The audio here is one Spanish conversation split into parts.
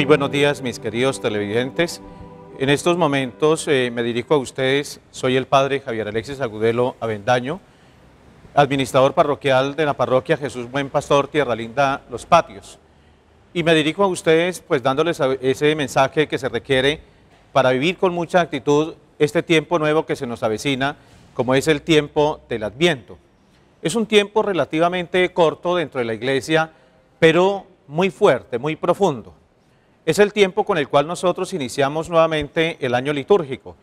Muy buenos días, mis queridos televidentes. En estos momentos eh, me dirijo a ustedes, soy el padre Javier Alexis Agudelo Avendaño, administrador parroquial de la parroquia Jesús Buen Pastor Tierra Linda Los Patios. Y me dirijo a ustedes pues dándoles ese mensaje que se requiere para vivir con mucha actitud este tiempo nuevo que se nos avecina, como es el tiempo del Adviento. Es un tiempo relativamente corto dentro de la iglesia, pero muy fuerte, muy profundo es el tiempo con el cual nosotros iniciamos nuevamente el año litúrgico.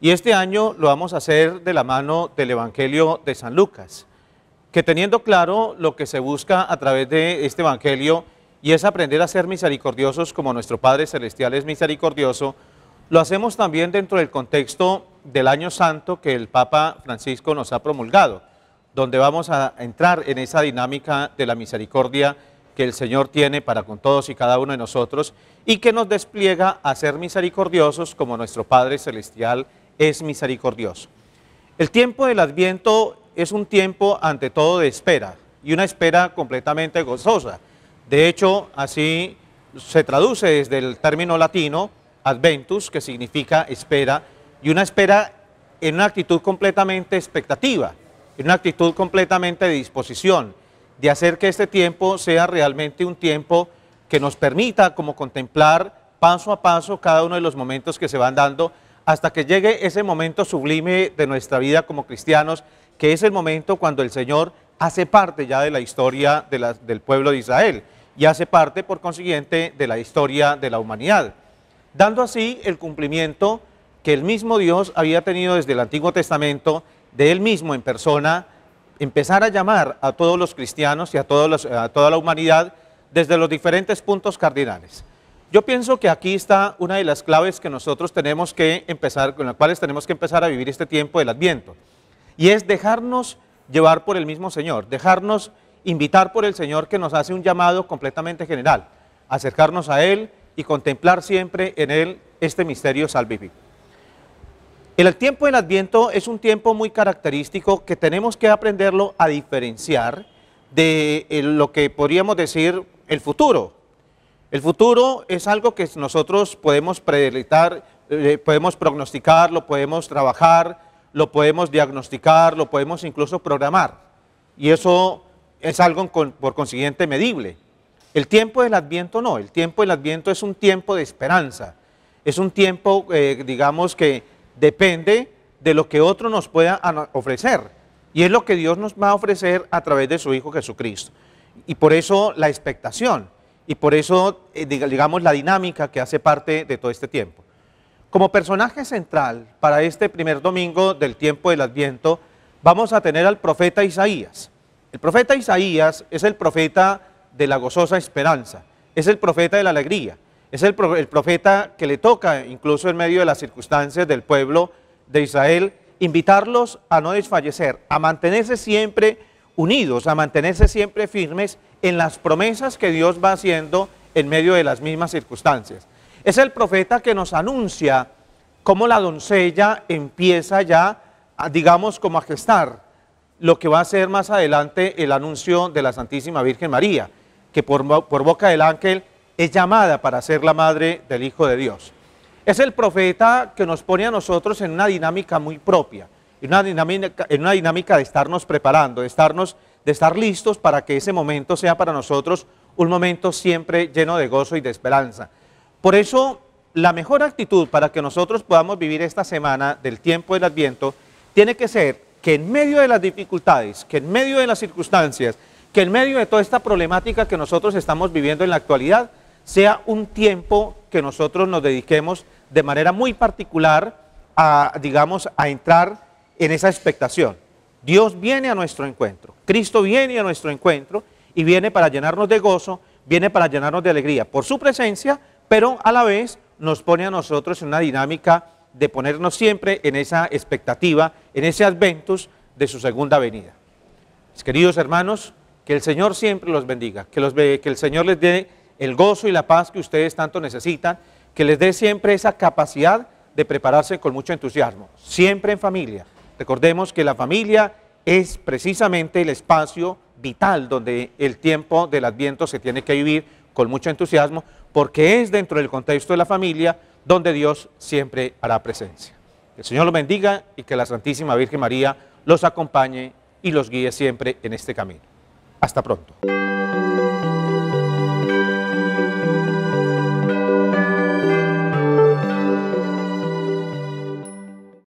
Y este año lo vamos a hacer de la mano del Evangelio de San Lucas, que teniendo claro lo que se busca a través de este Evangelio y es aprender a ser misericordiosos como nuestro Padre Celestial es misericordioso, lo hacemos también dentro del contexto del año santo que el Papa Francisco nos ha promulgado, donde vamos a entrar en esa dinámica de la misericordia que el Señor tiene para con todos y cada uno de nosotros y que nos despliega a ser misericordiosos como nuestro Padre Celestial es misericordioso. El tiempo del Adviento es un tiempo ante todo de espera y una espera completamente gozosa. De hecho, así se traduce desde el término latino adventus, que significa espera, y una espera en una actitud completamente expectativa, en una actitud completamente de disposición de hacer que este tiempo sea realmente un tiempo que nos permita como contemplar paso a paso cada uno de los momentos que se van dando hasta que llegue ese momento sublime de nuestra vida como cristianos, que es el momento cuando el Señor hace parte ya de la historia del pueblo de Israel y hace parte, por consiguiente, de la historia de la humanidad, dando así el cumplimiento que el mismo Dios había tenido desde el Antiguo Testamento de Él mismo en persona, empezar a llamar a todos los cristianos y a, toda la humanidad desde los diferentes puntos cardinales. Yo pienso que aquí está una de las claves que nosotros tenemos que empezar, con las cuales tenemos que empezar a vivir este tiempo del Adviento. Y es dejarnos llevar por el mismo Señor, dejarnos invitar por el Señor que nos hace un llamado completamente general, acercarnos a Él y contemplar siempre en Él este misterio salvífico. El tiempo del Adviento es un tiempo muy característico que tenemos que aprenderlo a diferenciar de eh, lo que podríamos decir el futuro. El futuro es algo que nosotros podemos predilitar, eh, podemos prognosticar, lo podemos trabajar, lo podemos diagnosticar, lo podemos incluso programar. Y eso es algo por consiguiente medible. El tiempo del Adviento no, el tiempo del Adviento es un tiempo de esperanza, es un tiempo, eh, digamos, que depende de lo que otro nos pueda ofrecer. Y es lo que Dios nos va a ofrecer a través de su Hijo Jesucristo. Y por eso la expectación, y por eso, eh, digamos, la dinámica que hace parte de todo este tiempo. Como personaje central para este primer domingo del tiempo del Adviento, vamos a tener al profeta Isaías. El profeta Isaías es el profeta de la gozosa esperanza, es el profeta de la alegría, es el, profeta que le toca, incluso en medio de las circunstancias del pueblo de Israel, invitarlos a no desfallecer, a mantenerse siempre unidos, a mantenerse siempre firmes en las promesas que Dios va haciendo en medio de las mismas circunstancias. Es el profeta que nos anuncia cómo la doncella empieza ya, digamos, como a gestar lo que va a ser más adelante el anuncio de la Santísima Virgen María, que por boca del ángel es llamada para ser la madre del Hijo de Dios. Es el profeta que nos pone a nosotros en una dinámica muy propia, en una dinámica, de estarnos preparando, de estar listos para que ese momento sea para nosotros un momento siempre lleno de gozo y de esperanza. Por eso, la mejor actitud para que nosotros podamos vivir esta semana del tiempo del Adviento tiene que ser que en medio de las dificultades, que en medio de las circunstancias, que en medio de toda esta problemática que nosotros estamos viviendo en la actualidad, sea un tiempo que nosotros nos dediquemos de manera muy particular a, digamos, a entrar en esa expectación. Dios viene a nuestro encuentro, Cristo viene a nuestro encuentro y viene para llenarnos de gozo, viene para llenarnos de alegría por su presencia, pero a la vez nos pone a nosotros en una dinámica de ponernos siempre en esa expectativa, en ese adventus de su segunda venida. queridos hermanos, que el Señor siempre los bendiga, que, que el Señor les dé el gozo y la paz que ustedes tanto necesitan, que les dé siempre esa capacidad de prepararse con mucho entusiasmo, siempre en familia. Recordemos que la familia es precisamente el espacio vital donde el tiempo del adviento se tiene que vivir con mucho entusiasmo, porque es dentro del contexto de la familia donde Dios siempre hará presencia. el Señor los bendiga y que la Santísima Virgen María los acompañe y los guíe siempre en este camino. Hasta pronto.